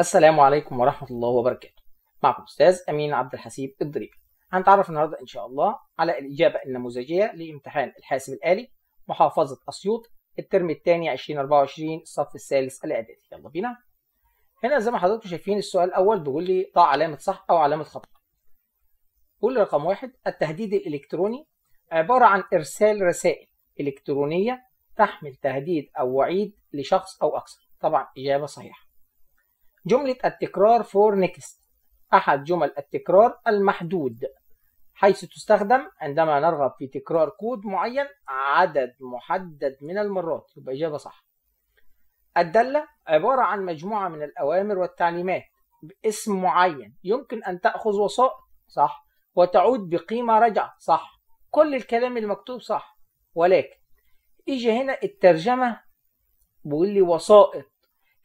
السلام عليكم ورحمة الله وبركاته معكم أستاذ أمين عبد الحسيب الضريبي هنتعرف النهاردة إن شاء الله على الإجابة النموذجية لامتحان الحاسب الآلي محافظة أسيوط الترم الثاني 2024 الصف الثالث الإعدادي يلا بينا هنا زي ما حضراتكم شايفين السؤال الأول بيقول لي ضع علامة صح أو علامة خطأ قول رقم واحد التهديد الإلكتروني عبارة عن إرسال رسائل إلكترونية تحمل تهديد أو وعيد لشخص أو أكثر طبعا إجابة صحيحة جملة التكرار for next أحد جمل التكرار المحدود حيث تستخدم عندما نرغب في تكرار كود معين عدد محدد من المرات يبقى إجابة صح الدلة عبارة عن مجموعة من الأوامر والتعليمات باسم معين يمكن أن تأخذ وسائط صح وتعود بقيمة رجع صح كل الكلام المكتوب صح ولكن إجي هنا الترجمة بيقول لي وسائط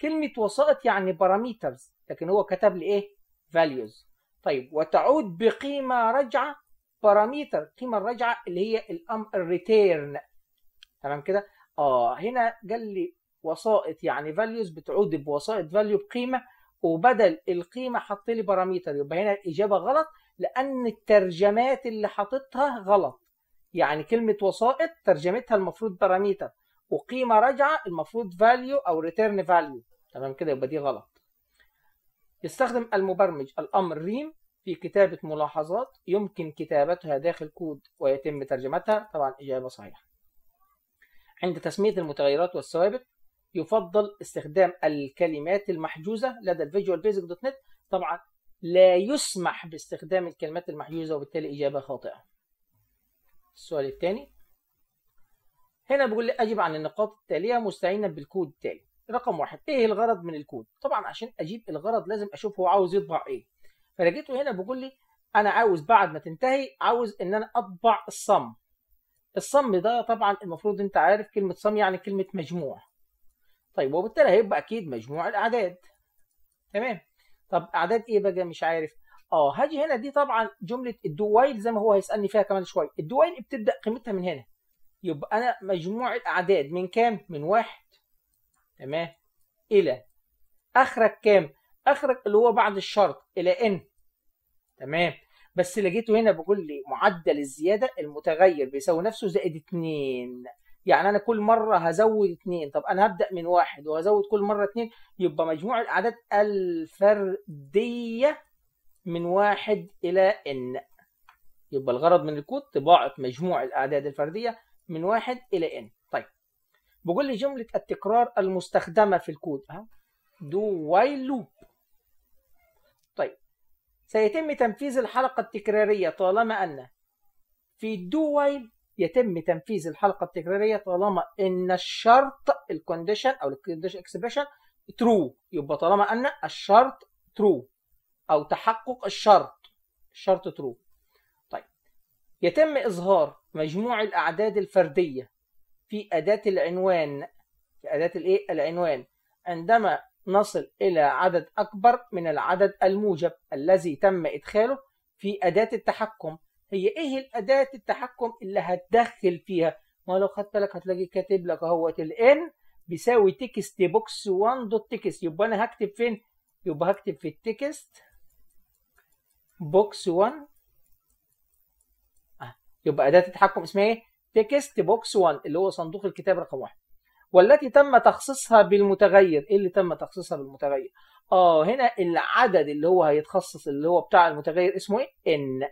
كلمة وسائط يعني باراميترز لكن هو كتب لي ايه values طيب وتعود بقيمة راجعة باراميتر قيمة الراجعة اللي هي الام الريتيرن تمام كده اه هنا قال لي وسائط يعني values بتعود بوسائط value بقيمة وبدل القيمة حط لي باراميتر يبقى هنا الإجابة غلط لأن الترجمات اللي حاططها غلط يعني كلمة وسائط ترجمتها المفروض باراميتر وقيمة راجعة المفروض value أو return value تمام كده يبقى دي غلط يستخدم المبرمج الأمر ريم في كتابة ملاحظات يمكن كتابتها داخل كود ويتم ترجمتها طبعا إجابة صحيحة عند تسمية المتغيرات والثوابت يفضل استخدام الكلمات المحجوزة لدى الفيجوال بيزك دوت نت طبعا لا يسمح باستخدام الكلمات المحجوزة وبالتالي إجابة خاطئة السؤال الثاني هنا بيقول لي أجب عن النقاط التالية مستعينا بالكود التالي رقم واحد ايه الغرض من الكود طبعا عشان اجيب الغرض لازم اشوف هو عاوز يطبع ايه فلقيته هنا بيقول لي انا عاوز بعد ما تنتهي عاوز ان انا اطبع الصم الصم ده طبعا المفروض انت عارف كلمه صم يعني كلمه مجموع طيب وبالتالي هيبقى اكيد مجموع الاعداد تمام طب اعداد ايه بقى مش عارف اه هاجي هنا دي طبعا جمله الدوايل زي ما هو هيسالني فيها كمان شويه الدوايل بتبدا قيمتها من هنا يبقى انا مجموع الاعداد من كام من واحد تمام الى اخرك كام اخرك اللي هو بعد الشرط الى ان تمام بس اللي جيته هنا بيقول لي معدل الزياده المتغير بيساوي نفسه زائد 2 يعني انا كل مره هزود 2 طب انا هبدا من واحد وهزود كل مره 2 يبقى مجموع الاعداد الفرديه من واحد الى ان يبقى الغرض من الكود طباعه مجموع الاعداد الفرديه من واحد الى ان بقول لي جمله التكرار المستخدمه في الكود ها دو وايل لوب طيب سيتم تنفيذ الحلقه التكراريه طالما ان في الدو وايل يتم تنفيذ الحلقه التكراريه طالما ان الشرط الكونديشن او الكونديشن اكسبريشن ترو يبقى طالما ان الشرط ترو او تحقق الشرط الشرط ترو طيب يتم اظهار مجموع الاعداد الفرديه في أداة العنوان في أداة الإيه؟ العنوان عندما نصل إلى عدد أكبر من العدد الموجب الذي تم إدخاله في أداة التحكم هي إيه الأداة التحكم اللي هتدخل فيها ما لو خدت بالك هتلاقي كاتب لك اهوت الان بيساوي تكست بوكس 1 دوت تكست يبقى أنا هكتب فين؟ يبقى هكتب في التكست بوكس 1 يبقى أداة التحكم اسمها إيه؟ تكست بوكس 1 اللي هو صندوق الكتاب رقم 1 والتي تم تخصيصها بالمتغير ايه اللي تم تخصيصها بالمتغير اه هنا العدد اللي هو هيتخصص اللي هو بتاع المتغير اسمه ايه ان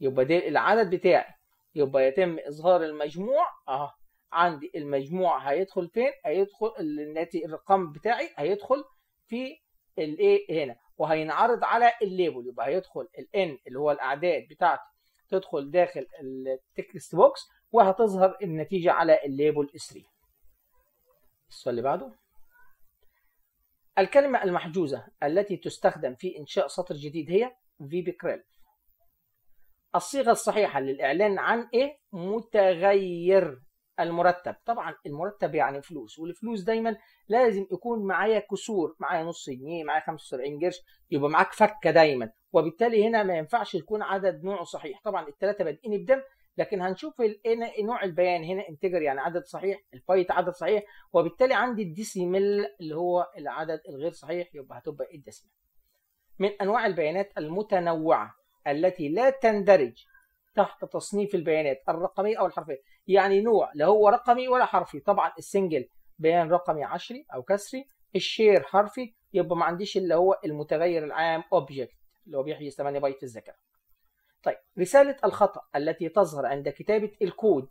يبقى ده العدد بتاعي يبقى يتم اظهار المجموع اه عندي المجموع هيدخل فين هيدخل الناتي الرقم بتاعي هيدخل في الايه هنا وهينعرض على الليبل يبقى هيدخل الان اللي هو الاعداد بتاعتي تدخل داخل التكست بوكس وهتظهر النتيجة على الليبل 3 السؤال اللي بعده الكلمة المحجوزة التي تستخدم في إنشاء سطر جديد هي فيبكريل الصيغة الصحيحة للإعلان عن إيه؟ متغير المرتب طبعا المرتب يعني فلوس والفلوس دايما لازم يكون معايا كسور معايا نص جنيه معايا 75 قرش يبقى معاك فكه دايما وبالتالي هنا ما ينفعش يكون عدد نوعه صحيح طبعا الثلاثه بادئين بدم لكن هنشوف إيه نوع البيان هنا انتجر يعني عدد صحيح الفايت عدد صحيح وبالتالي عندي الديسيمل اللي هو العدد الغير صحيح يبقى هتبقى إيه الدسمه من انواع البيانات المتنوعه التي لا تندرج تحت تصنيف البيانات الرقميه او الحرفيه يعني نوع لا هو رقمي ولا حرفي طبعا السنجل بيان رقمي عشري او كسري الشير حرفي يبقى ما عنديش اللي هو المتغير العام اوبجكت اللي هو بيحجز 8 بايت في الذاكره طيب رساله الخطا التي تظهر عند كتابه الكود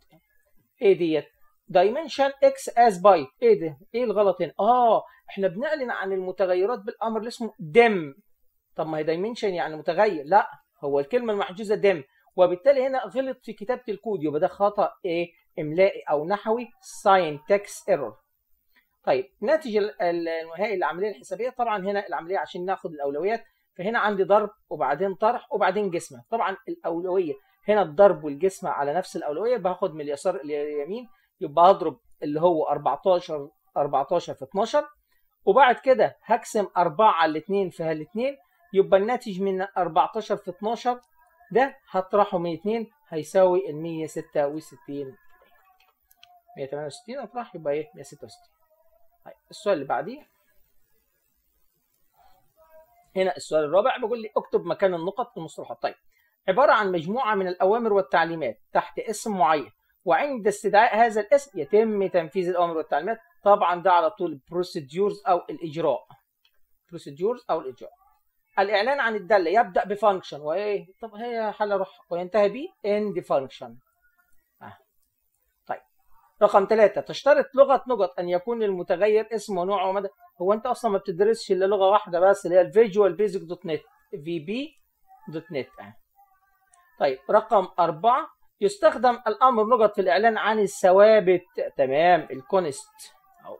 ايه ديت دايمنشن اكس از بايت ايه ده ايه الغلط هنا اه احنا بنعلن عن المتغيرات بالامر اللي اسمه ديم طب ما هي دايمنشن يعني متغير لا هو الكلمه المحجوزه ديم وبالتالي هنا غلط في كتابه الكود يبقى ده خطا ايه املائي او نحوي ساين تكس ايرور طيب ناتج النهائي العمليه الحسابيه طبعا هنا العمليه عشان ناخد الاولويات فهنا عندي ضرب وبعدين طرح وبعدين جسمة طبعا الأولوية هنا الضرب والجسمة على نفس الأولوية باخد من اليسار لليمين يبقى هضرب اللي هو 14 14 في 12 وبعد كده هقسم 4 على الاثنين في هالاثنين يبقى الناتج من 14 في 12 ده هطرحه 102 هيساوي ال 166 168 اطرح يبقى ايه 166 طيب السؤال اللي بعديه هنا السؤال الرابع بيقول لي اكتب مكان النقط في المصطلحات طيب عباره عن مجموعه من الاوامر والتعليمات تحت اسم معين وعند استدعاء هذا الاسم يتم تنفيذ الاوامر والتعليمات طبعا ده على طول بروسيدجورز او الاجراء بروسيدجورز او الاجراء الاعلان عن الداله يبدا بفانكشن وايه طب هي حاله روح وينتهي بـ اند فانكشن رقم ثلاثة تشترط لغة نقط أن يكون المتغير اسم ونوع ومدى هو انت اصلا ما بتدرسش الا لغه واحده بس اللي هي الفيجوال بيزك دوت نت في بي دوت نت طيب رقم أربعة يستخدم الأمر نقط في الإعلان عن الثوابت تمام الكونست اهو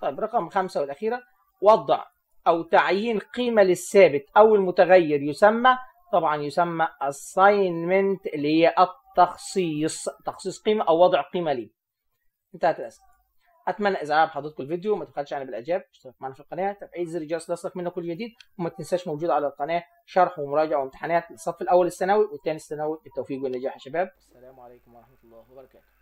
طيب رقم خمسة والأخيرة وضع أو تعيين قيمة للثابت أو المتغير يسمى طبعا يسمى assignment اللي هي التخصيص تخصيص قيمة أو وضع قيمة ليه انتهت الأسئلة اتمنى اذا عجب حضرتكم الفيديو ما تبخلش عن بالاعجاب اشترك معنا في القناه تفعيل زر الجرس ليصلك منا كل جديد وما تنساش موجود على القناه شرح ومراجعه وامتحانات للصف الاول الثانوي والثاني الثانوي بالتوفيق والنجاح يا شباب السلام عليكم ورحمه الله وبركاته